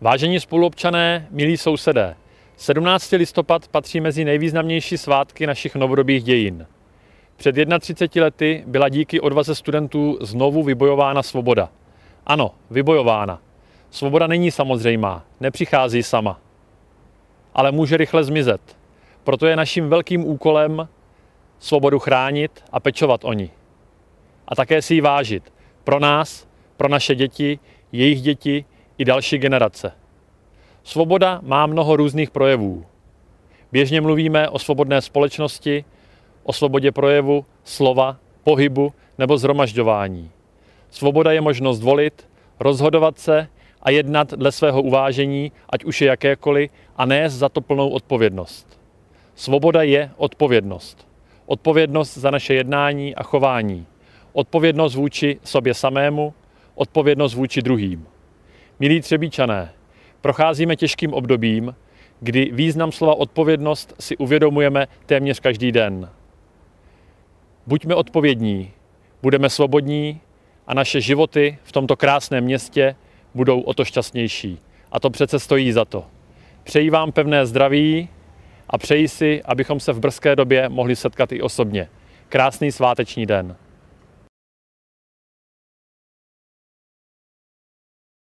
Vážení spoluobčané, milí sousedé, 17. listopad patří mezi nejvýznamnější svátky našich novodobých dějin. Před 31 lety byla díky odvaze studentů znovu vybojována svoboda. Ano, vybojována. Svoboda není samozřejmá, nepřichází sama. Ale může rychle zmizet. Proto je naším velkým úkolem svobodu chránit a pečovat o ní. A také si ji vážit. Pro nás, pro naše děti, jejich děti, i další generace. Svoboda má mnoho různých projevů. Běžně mluvíme o svobodné společnosti, o svobodě projevu, slova, pohybu nebo zhromažďování. Svoboda je možnost volit, rozhodovat se a jednat dle svého uvážení, ať už je jakékoliv, a nést za to plnou odpovědnost. Svoboda je odpovědnost. Odpovědnost za naše jednání a chování. Odpovědnost vůči sobě samému, odpovědnost vůči druhým. Milí Třebíčané, procházíme těžkým obdobím, kdy význam slova odpovědnost si uvědomujeme téměř každý den. Buďme odpovědní, budeme svobodní a naše životy v tomto krásném městě budou o to šťastnější. A to přece stojí za to. Přeji vám pevné zdraví a přeji si, abychom se v brzké době mohli setkat i osobně. Krásný sváteční den.